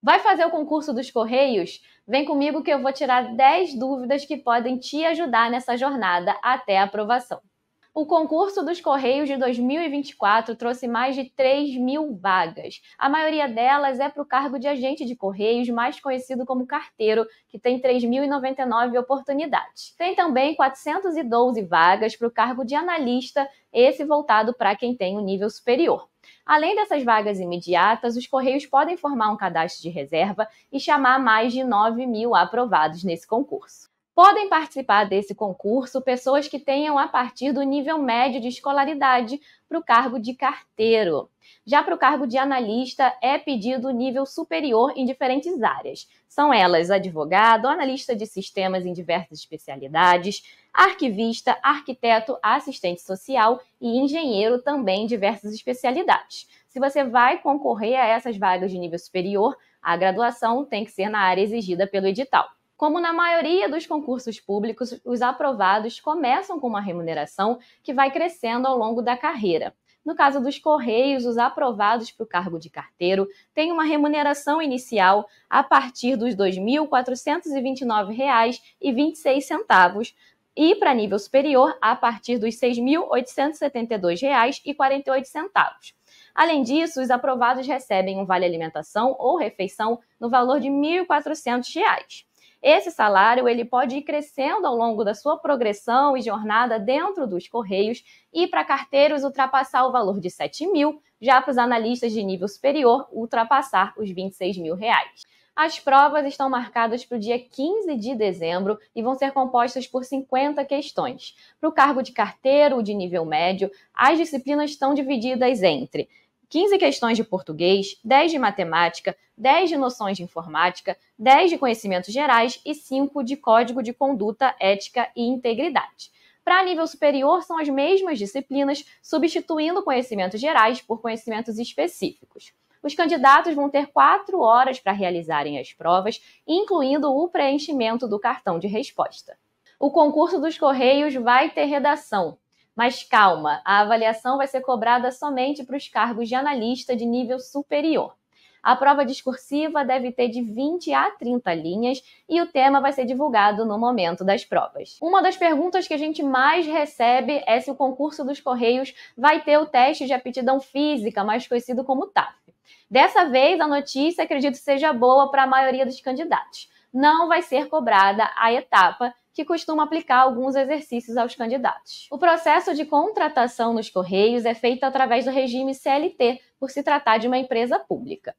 Vai fazer o concurso dos Correios? Vem comigo que eu vou tirar 10 dúvidas que podem te ajudar nessa jornada até a aprovação. O concurso dos Correios de 2024 trouxe mais de 3 mil vagas. A maioria delas é para o cargo de agente de Correios, mais conhecido como carteiro, que tem 3.099 oportunidades. Tem também 412 vagas para o cargo de analista, esse voltado para quem tem o um nível superior. Além dessas vagas imediatas, os Correios podem formar um cadastro de reserva e chamar mais de 9 mil aprovados nesse concurso. Podem participar desse concurso pessoas que tenham a partir do nível médio de escolaridade para o cargo de carteiro. Já para o cargo de analista, é pedido nível superior em diferentes áreas. São elas advogado, analista de sistemas em diversas especialidades, arquivista, arquiteto, assistente social e engenheiro também em diversas especialidades. Se você vai concorrer a essas vagas de nível superior, a graduação tem que ser na área exigida pelo edital. Como na maioria dos concursos públicos, os aprovados começam com uma remuneração que vai crescendo ao longo da carreira. No caso dos Correios, os aprovados para o cargo de carteiro têm uma remuneração inicial a partir dos R$ 2.429,26 e para nível superior a partir dos R$ 6.872,48. Além disso, os aprovados recebem um vale alimentação ou refeição no valor de R$ 1.400. Esse salário ele pode ir crescendo ao longo da sua progressão e jornada dentro dos Correios e para carteiros ultrapassar o valor de 7 mil, já para os analistas de nível superior ultrapassar os 26 mil reais. As provas estão marcadas para o dia 15 de dezembro e vão ser compostas por 50 questões. Para o cargo de carteiro de nível médio, as disciplinas estão divididas entre 15 questões de português, 10 de matemática, 10 de noções de informática, 10 de conhecimentos gerais e 5 de código de conduta, ética e integridade. Para nível superior, são as mesmas disciplinas, substituindo conhecimentos gerais por conhecimentos específicos. Os candidatos vão ter quatro horas para realizarem as provas, incluindo o preenchimento do cartão de resposta. O concurso dos Correios vai ter redação, mas calma, a avaliação vai ser cobrada somente para os cargos de analista de nível superior. A prova discursiva deve ter de 20 a 30 linhas e o tema vai ser divulgado no momento das provas. Uma das perguntas que a gente mais recebe é se o concurso dos Correios vai ter o teste de aptidão física, mais conhecido como TAF. Dessa vez, a notícia acredito seja boa para a maioria dos candidatos. Não vai ser cobrada a etapa que costuma aplicar alguns exercícios aos candidatos. O processo de contratação nos Correios é feito através do regime CLT, por se tratar de uma empresa pública.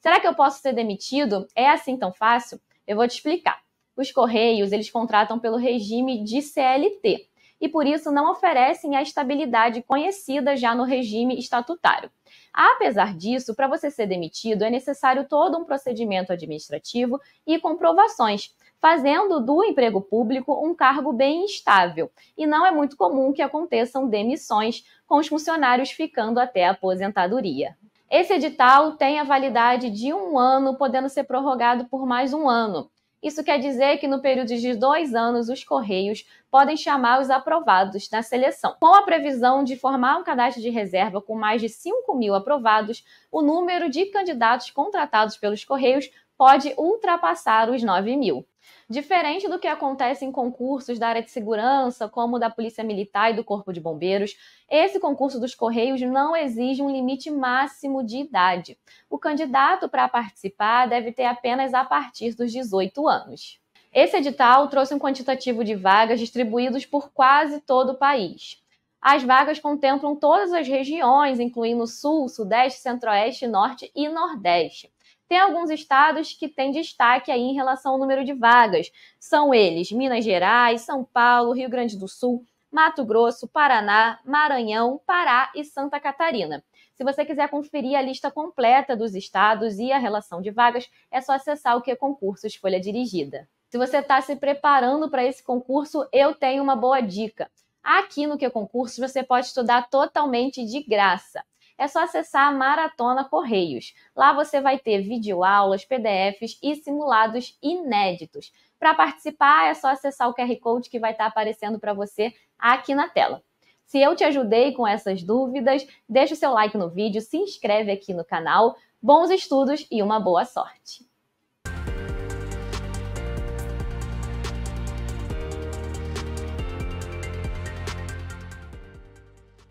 Será que eu posso ser demitido? É assim tão fácil? Eu vou te explicar. Os Correios, eles contratam pelo regime de CLT e por isso não oferecem a estabilidade conhecida já no regime estatutário. Apesar disso, para você ser demitido é necessário todo um procedimento administrativo e comprovações, fazendo do emprego público um cargo bem estável. E não é muito comum que aconteçam demissões, com os funcionários ficando até a aposentadoria. Esse edital tem a validade de um ano, podendo ser prorrogado por mais um ano. Isso quer dizer que no período de dois anos, os Correios podem chamar os aprovados na seleção. Com a previsão de formar um cadastro de reserva com mais de 5 mil aprovados, o número de candidatos contratados pelos Correios pode ultrapassar os 9 mil. Diferente do que acontece em concursos da área de segurança, como o da Polícia Militar e do Corpo de Bombeiros, esse concurso dos Correios não exige um limite máximo de idade. O candidato para participar deve ter apenas a partir dos 18 anos. Esse edital trouxe um quantitativo de vagas distribuídos por quase todo o país. As vagas contemplam todas as regiões, incluindo Sul, Sudeste, Centro-Oeste, Norte e Nordeste tem alguns estados que têm destaque aí em relação ao número de vagas. São eles Minas Gerais, São Paulo, Rio Grande do Sul, Mato Grosso, Paraná, Maranhão, Pará e Santa Catarina. Se você quiser conferir a lista completa dos estados e a relação de vagas, é só acessar o que é concursos Folha Dirigida. Se você está se preparando para esse concurso, eu tenho uma boa dica. Aqui no Que Concurso, você pode estudar totalmente de graça é só acessar a Maratona Correios. Lá você vai ter videoaulas, PDFs e simulados inéditos. Para participar, é só acessar o QR Code que vai estar tá aparecendo para você aqui na tela. Se eu te ajudei com essas dúvidas, deixa o seu like no vídeo, se inscreve aqui no canal. Bons estudos e uma boa sorte!